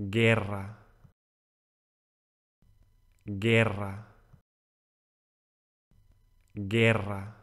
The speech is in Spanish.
guerra, guerra, guerra.